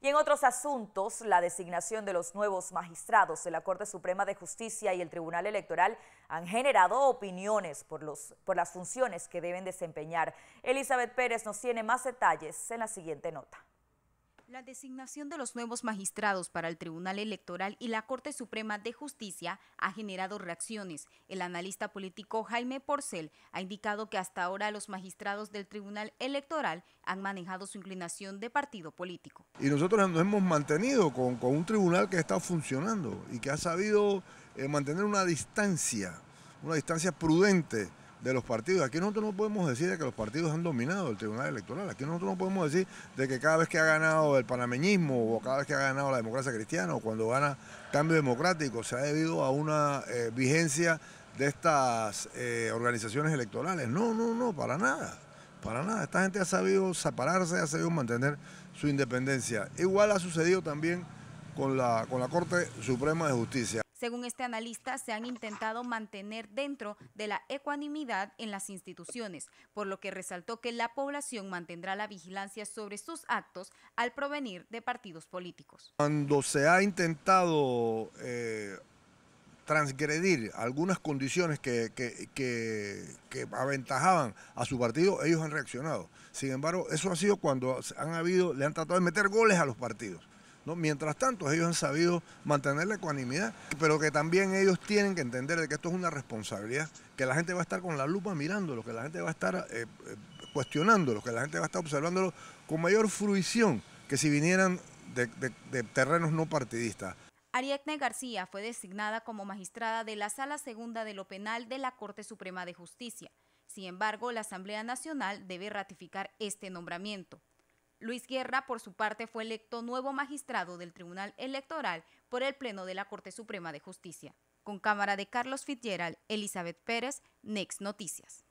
Y en otros asuntos, la designación de los nuevos magistrados de la Corte Suprema de Justicia y el Tribunal Electoral han generado opiniones por, por las funciones que deben desempeñar. Elizabeth Pérez nos tiene más detalles en la siguiente nota. La designación de los nuevos magistrados para el Tribunal Electoral y la Corte Suprema de Justicia ha generado reacciones. El analista político Jaime Porcel ha indicado que hasta ahora los magistrados del Tribunal Electoral han manejado su inclinación de partido político. Y nosotros nos hemos mantenido con, un tribunal que está funcionando y que ha sabido eh, mantener una distancia, una distancia prudente de los partidos. Aquí nosotros no podemos decir de que los partidos han dominado el Tribunal Electoral. Aquí nosotros no podemos decir de que cada vez que ha ganado el panameñismo o cada vez que ha ganado la democracia cristiana o cuando gana cambio democrático se ha debido a una eh, vigencia de estas eh, organizaciones electorales. No, no, no, para nada. Para nada. Esta gente ha sabido separarse, ha sabido mantener su independencia. Igual ha sucedido también con la, con la Corte Suprema de Justicia. Según este analista, se han intentado mantener dentro de la ecuanimidad en las instituciones, por lo que resaltó que la población mantendrá la vigilancia sobre sus actos al provenir de partidos políticos. Cuando se ha intentado eh, transgredir algunas condiciones que, que, aventajaban a su partido, ellos han reaccionado. Sin embargo, eso ha sido cuando han habido, le han tratado de meter goles a los partidos. Mientras tanto, ellos han sabido mantener la ecuanimidad, pero que también ellos tienen que entender de que esto es una responsabilidad, que la gente va a estar con la lupa mirándolo, que la gente va a estar eh, eh, cuestionándolo, que la gente va a estar observándolo con mayor fruición que si vinieran de, de terrenos no partidistas. Ariadne García fue designada como magistrada de la Sala Segunda de lo Penal de la Corte Suprema de Justicia. Sin embargo, la Asamblea Nacional debe ratificar este nombramiento. Luis Guerra, por su parte, fue electo nuevo magistrado del Tribunal Electoral por el Pleno de la Corte Suprema de Justicia. Con cámara de Carlos Fitzgerald, Elizabeth Pérez, Next Noticias.